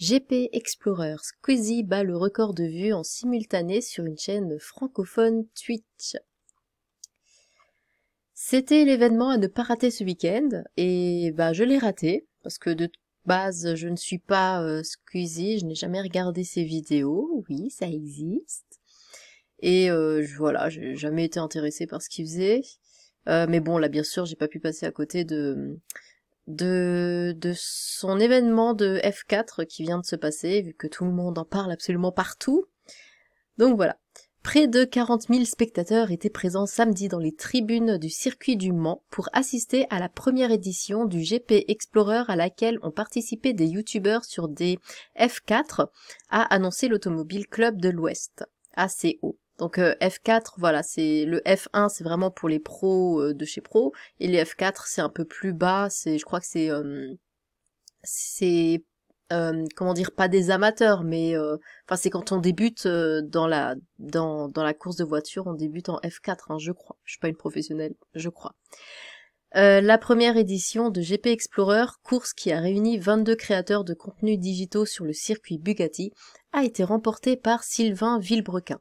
GP Explorer Squeezie bat le record de vues en simultané sur une chaîne francophone Twitch. C'était l'événement à ne pas rater ce week-end, et bah je l'ai raté, parce que de base je ne suis pas euh, Squeezie, je n'ai jamais regardé ses vidéos, oui ça existe, et euh, voilà, j'ai jamais été intéressée par ce qu'il faisait, euh, mais bon là bien sûr j'ai pas pu passer à côté de de, de son événement de F4 qui vient de se passer, vu que tout le monde en parle absolument partout. Donc voilà. Près de 40 000 spectateurs étaient présents samedi dans les tribunes du circuit du Mans pour assister à la première édition du GP Explorer à laquelle ont participé des youtubeurs sur des F4, a annoncé l'Automobile Club de l'Ouest, ACO. Donc euh, F4, voilà, c'est le F1, c'est vraiment pour les pros euh, de chez Pro, et les F4, c'est un peu plus bas, c'est, je crois que c'est, euh, c'est, comment dire, pas des amateurs, mais, enfin, c'est quand on débute dans la, dans, dans la course de voiture, on débute en F4, hein, je crois. Je suis pas une professionnelle, je crois. la première édition de GP Explorer, course qui a réuni 22 créateurs de contenus digitaux sur le circuit Bugatti, a été remportée par Sylvain Villebrequin.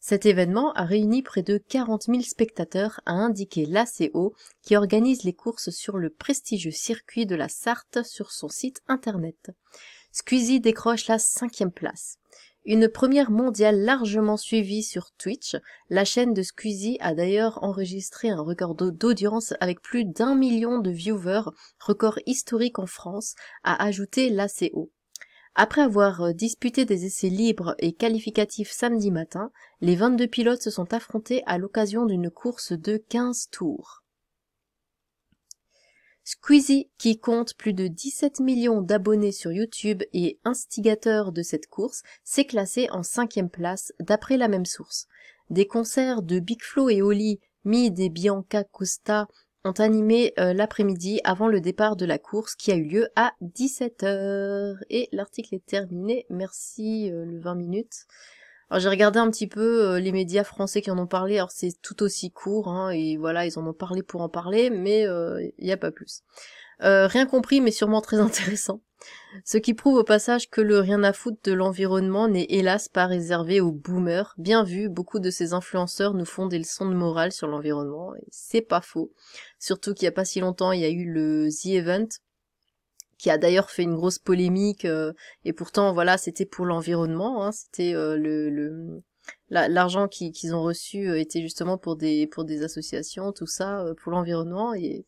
Cet événement a réuni près de quarante mille spectateurs, a indiqué l'ACO, qui organise les courses sur le prestigieux circuit de la Sarthe sur son site internet. Squeezie décroche la cinquième place. Une première mondiale largement suivie sur Twitch, la chaîne de Squeezie a d'ailleurs enregistré un record d'audience avec plus d'un million de viewers, record historique en France, a ajouté l'ACO. Après avoir euh, disputé des essais libres et qualificatifs samedi matin, les 22 pilotes se sont affrontés à l'occasion d'une course de 15 tours. Squeezie, qui compte plus de 17 millions d'abonnés sur YouTube et instigateur de cette course, s'est classé en cinquième place d'après la même source. Des concerts de Big Flo et Oli, Mid et Bianca Costa ont animé euh, l'après-midi avant le départ de la course qui a eu lieu à 17h. Et l'article est terminé. Merci euh, le 20 minutes. Alors j'ai regardé un petit peu euh, les médias français qui en ont parlé, alors c'est tout aussi court, hein, et voilà, ils en ont parlé pour en parler, mais euh, il n'y a pas plus. Euh, rien compris, mais sûrement très intéressant. Ce qui prouve au passage que le rien à foutre de l'environnement n'est hélas pas réservé aux boomers. Bien vu, beaucoup de ces influenceurs nous font des leçons de morale sur l'environnement, et c'est pas faux. Surtout qu'il n'y a pas si longtemps, il y a eu le The Event, qui a d'ailleurs fait une grosse polémique, euh, et pourtant voilà, c'était pour l'environnement, hein, c'était euh, le, l'argent qu'ils ont reçu euh, était justement pour des pour des associations, tout ça, pour l'environnement, et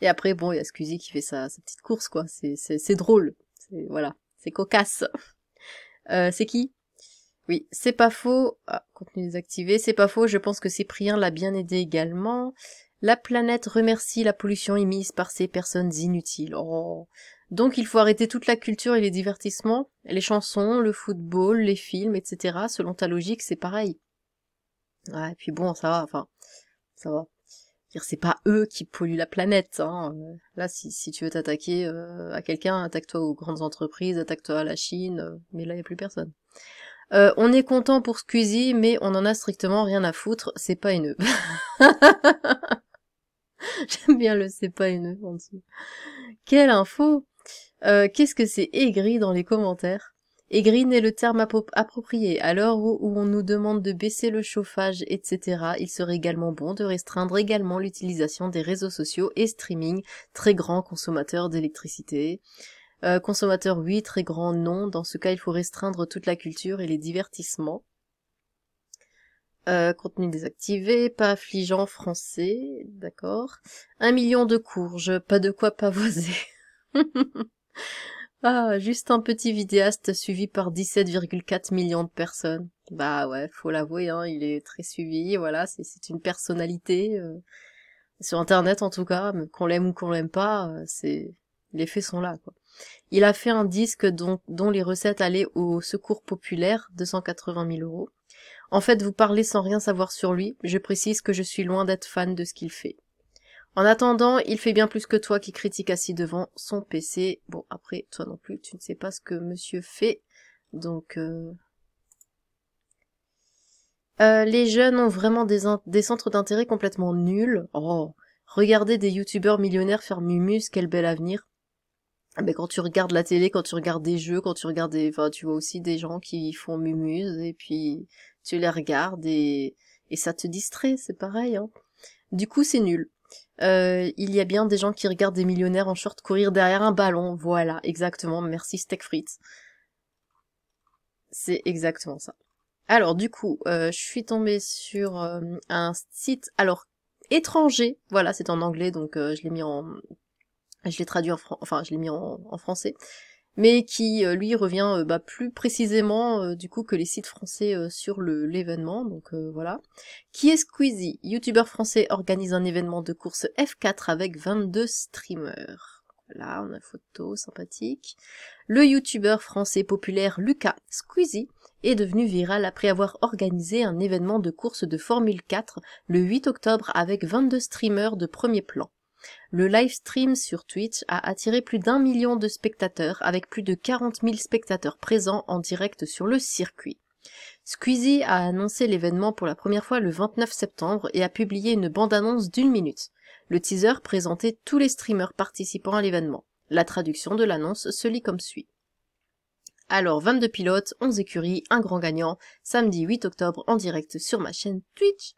et après bon, il y a Scusi qui fait sa, sa petite course quoi, c'est c'est drôle, voilà, c'est cocasse. c'est qui oui, c'est pas faux. Ah, contenu désactivé, c'est pas faux. Je pense que Cyprien l'a bien aidé également. La planète remercie la pollution émise par ces personnes inutiles. Oh, donc il faut arrêter toute la culture et les divertissements, les chansons, le football, les films, etc. Selon ta logique, c'est pareil. Ouais, et puis bon, ça va, enfin, ça va. C'est pas eux qui polluent la planète. Hein. Euh, là, si, tu veux t'attaquer euh, à quelqu'un, attaque-toi aux grandes entreprises, attaque-toi à la Chine, euh, mais là, il a plus personne. on est content pour Squeezie, mais on en a strictement rien à foutre, c'est pas haineux. J'aime bien le c'est pas une » en dessous. Quelle info euh, qu'est-ce que c'est aigri dans les commentaires Aigri n'est le terme approprié. À l'heure où, on nous demande de baisser le chauffage, etc., il serait également bon de restreindre également l'utilisation des réseaux sociaux et streaming, très grands consommateurs d'électricité. Euh, consommateur oui, très grand non. Dans ce cas, il faut restreindre toute la culture et les divertissements. Euh, contenu désactivé, pas affligeant français, d'accord. Un million de courges, pas de quoi pavoiser. ah, juste un petit vidéaste suivi par 17,4 millions de personnes. Bah ouais, faut l'avouer, hein, il est très suivi, voilà, c'est une personnalité. Euh, sur Internet en tout cas, qu'on l'aime ou qu'on l'aime pas, euh, c'est les faits sont là. Quoi. Il a fait un disque dont, dont les recettes allaient au secours populaire, 280 000 euros. En fait, vous parlez sans rien savoir sur lui, je précise que je suis loin d'être fan de ce qu'il fait. En attendant, il fait bien plus que toi qui critique assis devant son PC. Bon, après, toi non plus, tu ne sais pas ce que monsieur fait. Donc... Euh, euh, les jeunes ont vraiment des, centres d'intérêt complètement nuls. Oh, regardez des youtubeurs millionnaires faire mumuse, quel bel avenir. Ah, mais quand tu regardes la télé, quand tu regardes des jeux, quand tu regardes des... Enfin, tu vois aussi des gens qui font mumuse, et puis tu les regardes, et, et ça te distrait, c'est pareil. Hein. Du coup, c'est nul. Euh, il y a bien des gens qui regardent des millionnaires en short courir derrière un ballon. Voilà, exactement. Merci Steak C'est exactement ça. Alors du coup, euh, je suis tombée sur euh, un site alors étranger. Voilà, c'est en anglais donc je l'ai mis en je l'ai traduit en enfin je l'ai mis en français mais qui euh, lui revient euh, bah, plus précisément euh, du coup que les sites français sur l'événement, donc voilà. Qui est Squeezie Youtubeur français organise un événement de course F4 avec 22 streamers. Là, on a photo sympathique. Le youtubeur français populaire Lucas Squeezie est devenu viral après avoir organisé un événement de course de Formule 4 le 8 octobre avec 22 streamers de premier plan. Le live stream sur Twitch a attiré plus d'un million de spectateurs avec plus de 40 000 spectateurs présents en direct sur le circuit. Squeezie a annoncé l'événement pour la première fois le 29 septembre et a publié une bande-annonce d'une minute. Le teaser présentait tous les streamers participants à l'événement. La traduction de l'annonce se lit comme suit. Alors 22 pilotes, 11 écuries, un grand gagnant, samedi 8 octobre en direct sur ma chaîne Twitch.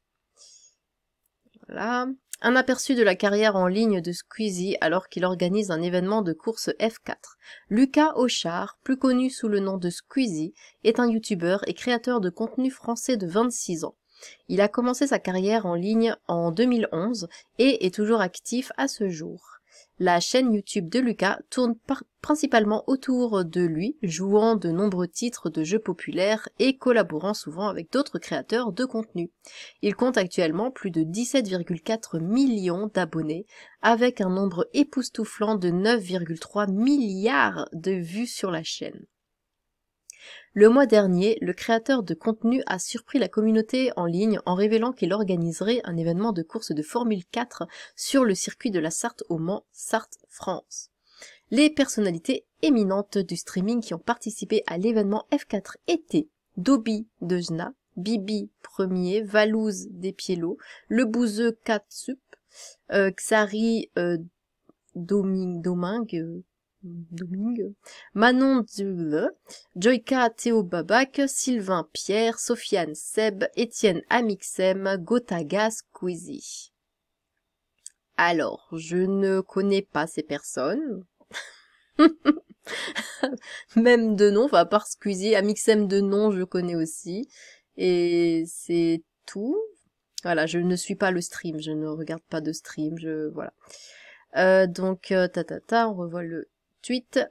Voilà. Un aperçu de la carrière en ligne de Squeezie alors qu'il organise un événement de course F4. Lucas Auchard, plus connu sous le nom de Squeezie, est un youtubeur et créateur de contenu français de 26 ans. Il a commencé sa carrière en ligne en 2011 et est toujours actif à ce jour. La chaîne YouTube de Lucas tourne principalement autour de lui, jouant de nombreux titres de jeux populaires et collaborant souvent avec d'autres créateurs de contenu. Il compte actuellement plus de 17,4 millions d'abonnés, avec un nombre époustouflant de 9,3 milliards de vues sur la chaîne. Le mois dernier, le créateur de contenu a surpris la communauté en ligne en révélant qu'il organiserait un événement de course de Formule 4 sur le circuit de la Sarthe au Mans, Sarthe, France. Les personnalités éminentes du streaming qui ont participé à l'événement F4 étaient Dobby Dejna, Bibi Premier, des Despiello, Le Bouzeux Katsup, euh, Xari euh, Domingue euh, Manon Dume, Joyka Théo Sylvain Pierre, Sofiane Seb, Étienne Amixem, Gotagas Squeezie. Alors, je ne connais pas ces personnes. Même de nom, enfin, à part Amixem de nom, je connais aussi. Et c'est tout. Voilà, je ne suis pas le stream, je ne regarde pas de stream, je, voilà. Euh, donc, euh, ta, ta, ta, on revoit le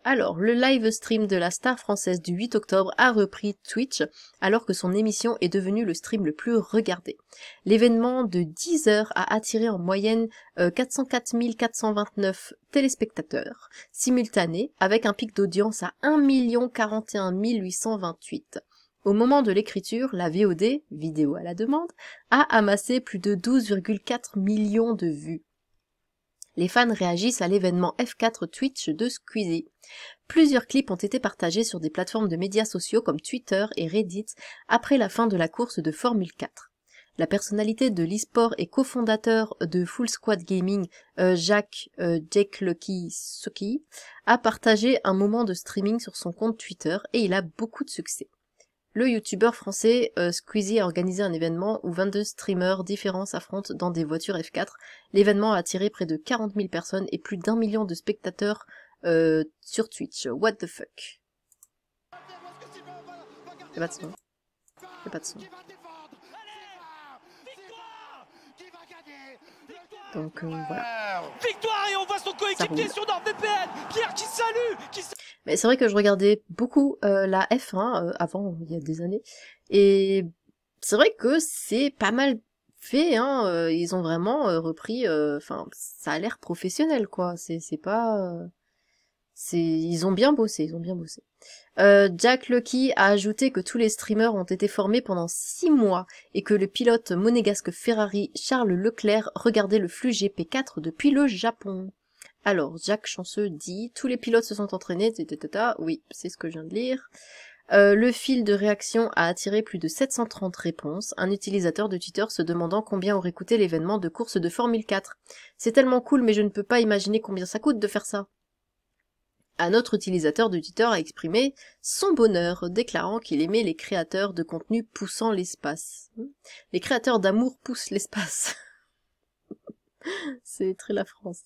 alors, le live stream de la star française du 8 octobre a repris Twitch alors que son émission est devenue le stream le plus regardé. L'événement de 10 heures a attiré en moyenne 404 euh, 429 téléspectateurs simultanés avec un pic d'audience à 1 41 828. Au moment de l'écriture, la VOD, vidéo à la demande, a amassé plus de 12,4 millions de vues. Les fans réagissent à l'événement F4 Twitch de Squeezie. Plusieurs clips ont été partagés sur des plateformes de médias sociaux comme Twitter et Reddit après la fin de la course de Formule 4. La personnalité de l'e-sport et cofondateur de Full Squad Gaming, euh, Jack euh, Jacques Suki, a partagé un moment de streaming sur son compte Twitter et il a beaucoup de succès. Le youtubeur français euh, Squeezie a organisé un événement où 22 streamers différents s'affrontent dans des voitures F4. L'événement a attiré près de 40 000 personnes et plus d'un million de spectateurs euh, sur Twitch. What the fuck Y'a Donc euh, voilà. Victoire et on voit son coéquipier sur NordVPN Pierre qui salue mais c'est vrai que je regardais beaucoup euh, la F1 euh, avant, il y a des années, et c'est vrai que c'est pas mal fait. Hein, euh, ils ont vraiment repris. Enfin, ça a l'air professionnel, quoi. C'est pas. c'est ils ont bien bossé, ils ont bien bossé. Jack Lucky a ajouté que tous les streamers ont été formés pendant 6 mois et que le pilote monégasque Ferrari Charles Leclerc regardait le flux GP4 depuis le Japon. Alors, Jacques Chanceux dit « Tous les pilotes se sont entraînés, tata, oui, c'est ce que je viens de lire. Euh, le fil de réaction a attiré plus de 730 réponses, un utilisateur de Twitter se demandant combien aurait coûté l'événement de course de Formule 4. C'est tellement cool, mais je ne peux pas imaginer combien ça coûte de faire ça. Un autre utilisateur de Twitter a exprimé son bonheur, déclarant qu'il aimait les créateurs de contenu poussant l'espace. Hmm. Les créateurs d'amour poussent l'espace. C'est très la France.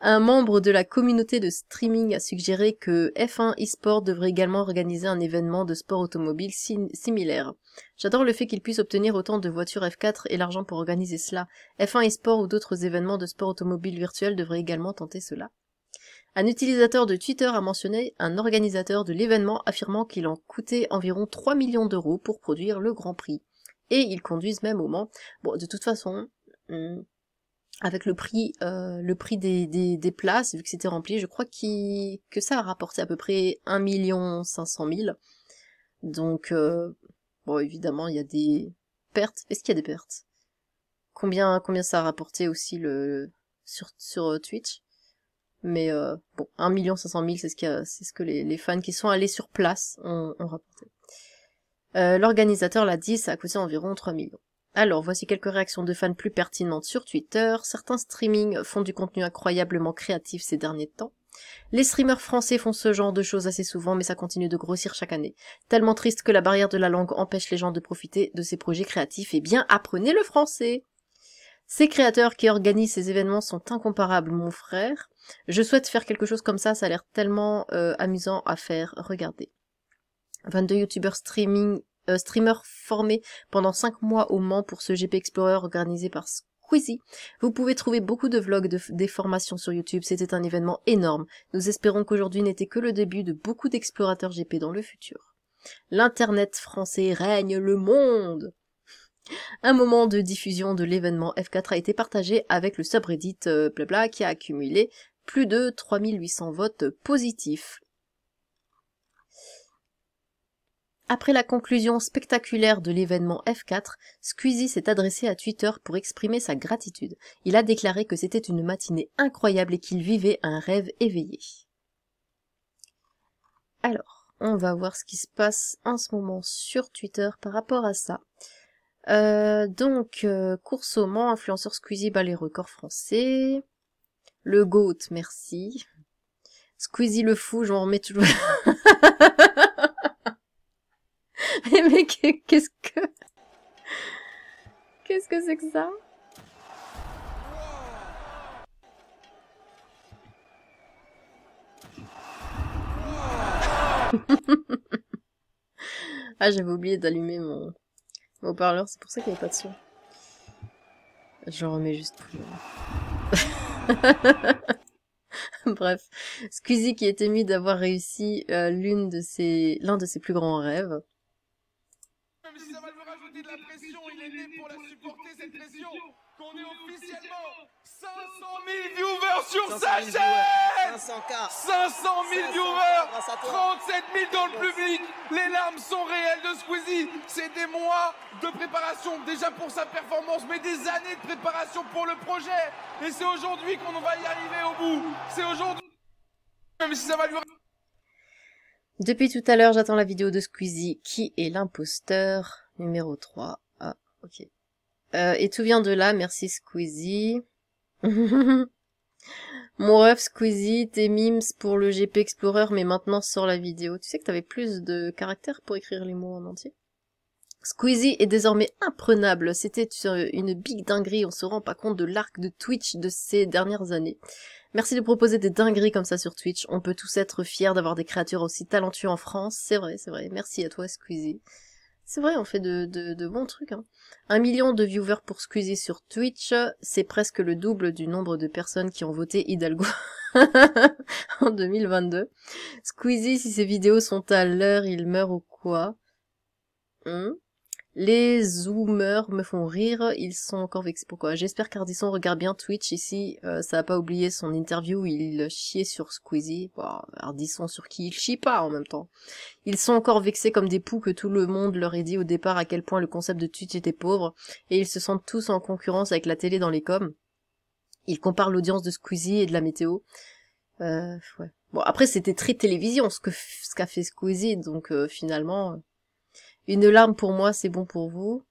Un membre de la communauté de streaming a suggéré que F1 eSport devrait également organiser un événement de sport automobile similaire. J'adore le fait qu'il puisse obtenir autant de voitures F4 et l'argent pour organiser cela. F1 eSport ou d'autres événements de sport automobile virtuel devraient également tenter cela. Un utilisateur de Twitter a mentionné un organisateur de l'événement affirmant qu'il en coûtait environ 3 millions d'euros pour produire le Grand Prix. Et ils conduisent même au Mans. Bon, de toute façon, hmm, avec le prix, euh, le prix des, des, places, vu que c'était rempli, je crois que ça a rapporté à peu près 1 million 500 000. Donc, euh, bon, évidemment, il y a des pertes. Est-ce qu'il y a des pertes Combien combien ça a rapporté aussi le sur, sur euh, Twitch Mais bon, 1 million 500 000, c'est ce, ce que les, fans qui sont allés sur place ont, ont rapporté. L'organisateur l'a dit, ça a coûté environ 3 millions. Alors, voici quelques réactions de fans plus pertinentes sur Twitter. Certains streamings font du contenu incroyablement créatif ces derniers temps. Les streamers français font ce genre de choses assez souvent, mais ça continue de grossir chaque année. Tellement triste que la barrière de la langue empêche les gens de profiter de ces projets créatifs. Eh bien, apprenez le français Ces créateurs qui organisent ces événements sont incomparables, mon frère. Je souhaite faire quelque chose comme ça, ça a l'air tellement euh, amusant à faire. Regardez. 22 youtubeurs streaming euh, streamer formé pendant cinq mois au Mans pour ce GP Explorer organisé par Squeezie. Vous pouvez trouver beaucoup de vlogs des formations sur YouTube, c'était un événement énorme. Nous espérons qu'aujourd'hui n'était que le début de beaucoup d'explorateurs GP dans le futur. L'Internet français règne le monde un moment de diffusion de l'événement F4 a été partagé avec le subreddit euh, blabla qui a accumulé plus de 3800 votes positifs. Après la conclusion spectaculaire de l'événement F4, Squeezie s'est adressé à Twitter pour exprimer sa gratitude. Il a déclaré que c'était une matinée incroyable et qu'il vivait un rêve éveillé. Alors, on va voir ce qui se passe en ce moment sur Twitter par rapport à ça. Euh, donc, euh, Mans, influenceur Squeezie bat les records français. Le GOAT, merci. Squeezie le fou, je m'en remets toujours. mais qu'est-ce que... Qu'est-ce que c'est que ça Ah, j'avais oublié d'allumer mon... haut parleur, c'est pour ça qu'il n'y a pas de son. Je remets juste pour... Bref, Squeezie qui est ému d'avoir réussi euh, l'une de ses l'un de ses plus grands rêves de la pression, il est né pour la supporter cette pression, qu'on est officiellement 500 000 viewers sur sa chaîne 500 000 viewers 37 000 dans le public Les larmes sont réelles de Squeezie C'est des mois de préparation déjà pour sa performance, mais des années de préparation pour le projet Et c'est aujourd'hui qu'on va y arriver au bout C'est aujourd'hui, même si ça va lui... Depuis tout à l'heure, j'attends la vidéo de Squeezie, qui est l'imposteur Numéro 3. Ah, ok. Euh, et tout vient de là, merci Squeezie. Mon ref Squeezie, tes mimes pour le GP Explorer, mais maintenant sort la vidéo. Tu sais que t'avais plus de caractères pour écrire les mots en entier Squeezie est désormais imprenable. C'était une big dinguerie, on se rend pas compte de l'arc de Twitch de ces dernières années. Merci de proposer des dingueries comme ça sur Twitch. On peut tous être fiers d'avoir des créatures aussi talentueuses en France. C'est vrai, c'est vrai. Merci à toi, Squeezie. C'est vrai, on fait de, de, bons trucs. Hein. Un million de viewers pour Squeezie sur Twitch, c'est presque le double du nombre de personnes qui ont voté Hidalgo en 2022. Squeezie, si ses vidéos sont à l'heure, il meurt ou quoi hmm les zoomers me font rire, ils sont encore vexés. Pourquoi J'espère qu'Ardisson regarde bien Twitch ici, euh, ça a pas oublié son interview où il chiait sur Squeezie. Bon, Ardisson sur qui il chie pas en même temps. Ils sont encore vexés comme des poux que tout le monde leur ait dit au départ à quel point le concept de Twitch était pauvre, et ils se sentent tous en concurrence avec la télé dans les coms. Ils comparent l'audience de Squeezie et de la météo. Euh, ouais. Bon, après c'était très télévision ce que ce qu'a fait Squeezie, donc euh, finalement... Euh, une larme pour moi, c'est bon pour vous.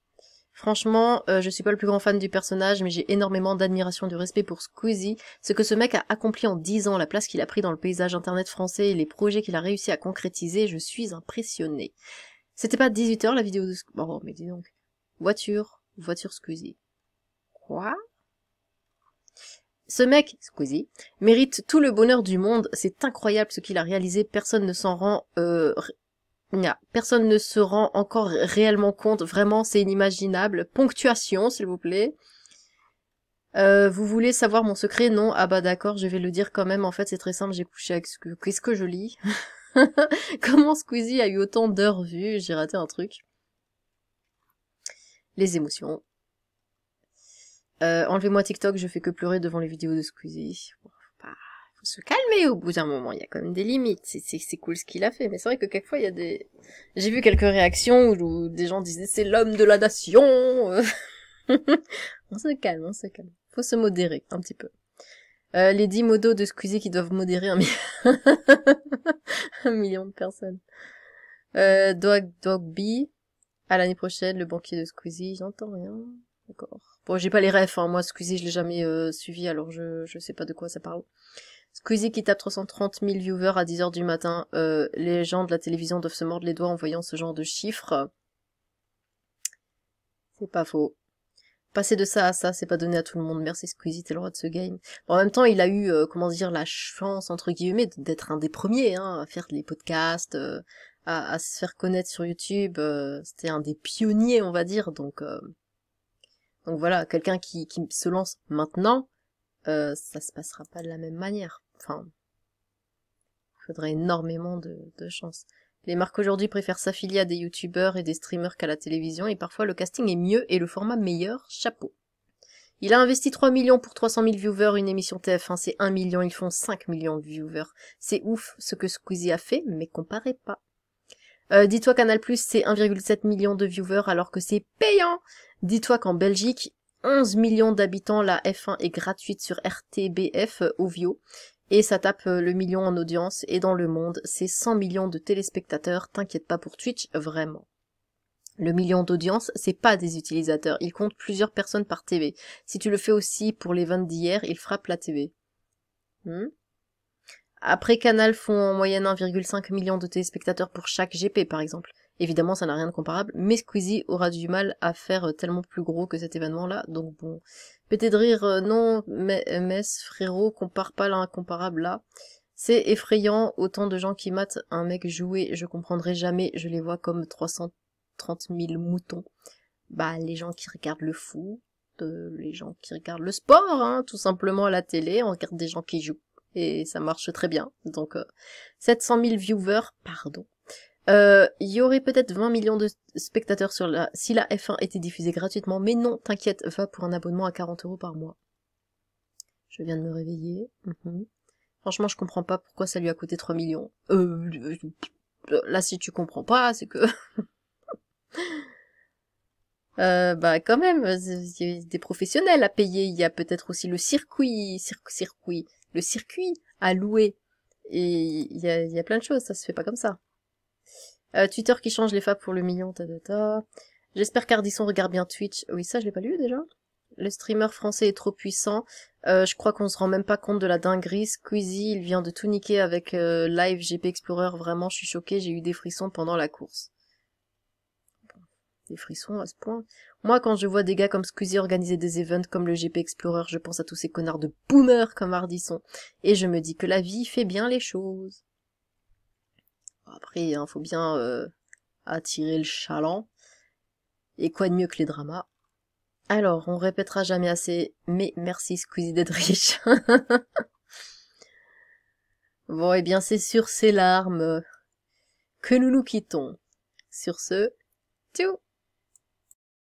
Franchement, euh, je suis pas le plus grand fan du personnage, mais j'ai énormément d'admiration, de respect pour Squeezie, ce que ce mec a accompli en 10 ans, la place qu'il a pris dans le paysage internet français et les projets qu'il a réussi à concrétiser, je suis impressionnée. C'était pas 18h la vidéo de... Oh mais dis donc. Voiture, voiture Squeezie. Quoi ce mec, Squeezie, mérite tout le bonheur du monde, c'est incroyable ce qu'il a réalisé, personne ne s'en rend euh, Personne ne se rend encore réellement compte. Vraiment, c'est inimaginable. Ponctuation, s'il vous plaît. Euh, vous voulez savoir mon secret Non Ah bah d'accord, je vais le dire quand même. En fait, c'est très simple, j'ai couché avec ce que... Qu'est-ce que je lis Comment Squeezie a eu autant d'heures vues J'ai raté un truc. Les émotions. Euh, enlevez-moi TikTok, je fais que pleurer devant les vidéos de Squeezie faut se calmer au bout d'un moment. Il y a quand même des limites. C'est cool ce qu'il a fait, mais c'est vrai que quelquefois il y a des. J'ai vu quelques réactions où, des gens disaient c'est l'homme de la nation. on se calme, on se calme. Faut se modérer un petit peu. Euh, les dix modos de Squeezie qui doivent modérer un, million de personnes. Euh, Dog, à l'année prochaine, le banquier de Squeezie, j'entends rien. D'accord. Bon, j'ai pas les refs, hein. moi Squeezie je l'ai jamais euh, suivi, alors je, je sais pas de quoi ça parle. Squeezie qui tape 330 000 viewers à 10h du matin. Euh, les gens de la télévision doivent se mordre les doigts en voyant ce genre de chiffres. C'est pas faux. Passer de ça à ça, c'est pas donné à tout le monde. Merci Squeezie, t'es le roi de ce game. en même temps, il a eu, euh, comment dire, la chance, entre guillemets, d'être un des premiers hein, à faire les podcasts, euh, à, se faire connaître sur YouTube. C'était un des pionniers, on va dire. Donc, donc voilà, quelqu'un qui se lance maintenant, euh, ça se passera pas de la même manière. Enfin, il faudrait énormément de, chance. Les marques aujourd'hui préfèrent s'affilier à des youtubeurs et des streamers qu'à la télévision, et parfois le casting est mieux et le format meilleur, chapeau. Il a investi 3 millions pour 300 000 viewers, une émission TF1 c'est 1 million, ils font 5 millions de viewers. C'est ouf ce que Squeezie a fait, mais comparez pas. Euh, dis-toi Canal+, c'est 1,7 millions de viewers alors que c'est payant Dis-toi qu'en Belgique, 11 millions d'habitants, la F1 est gratuite sur RTBF euh, Ovio. Et ça tape euh, le million en audience et dans le monde, c'est 100 millions de téléspectateurs, t'inquiète pas pour Twitch, vraiment. Le million d'audience, c'est pas des utilisateurs, il compte plusieurs personnes par TV. Si tu le fais aussi pour les 20 d'hier, il frappe la TV. Hmm? Après Canal font en moyenne 1,5 million de téléspectateurs pour chaque GP par exemple. Évidemment, ça n'a rien de comparable, mais Squeezie aura du mal à faire euh, tellement plus gros que cet événement-là, donc bon. Pété de rire, euh, non, mais euh, MS, frérot, compare pas l'incomparable là. C'est effrayant, autant de gens qui matent un mec jouer, je comprendrai jamais, je les vois comme 330 000 moutons. Bah, les gens qui regardent le foot, les gens qui regardent le sport, hein, tout simplement à la télé, on regarde des gens qui jouent et ça marche très bien. Donc 700 000 viewers, pardon, euh, il y aurait peut-être 20 millions de spectateurs sur la... si la F1 était diffusée gratuitement, mais non, t'inquiète, va pour un abonnement à 40 euros par mois. Je viens de me réveiller. Mhm. Franchement, je comprends pas pourquoi ça lui a coûté 3 millions. Euh, là, si tu comprends pas, c'est que... Euh, bah quand même, y a des professionnels à payer, il y a peut-être aussi le circuit, circuit, le circuit à louer, et il y a plein de choses, ça se fait pas comme ça. Euh, Twitter qui change les fables pour le million, ta, J'espère qu'Ardisson regarde bien Twitch. Oui, ça, je l'ai pas lu déjà. Le streamer français est trop puissant. Euh, je crois qu'on se rend même pas compte de la dinguerie. Squeezie, il vient de tout niquer avec euh, Live GP Explorer. Vraiment, je suis choquée. J'ai eu des frissons pendant la course. Des frissons à ce point. Moi, quand je vois des gars comme Squeezie organiser des events comme le GP Explorer, je pense à tous ces connards de boomers comme Ardisson. Et je me dis que la vie fait bien les choses après, il hein, faut bien euh, attirer le chaland. Et quoi de mieux que les dramas Alors, on répétera jamais assez, mais merci Squeezie d'être riche. bon, et eh bien c'est sur ces larmes que nous nous quittons. Sur ce, tchou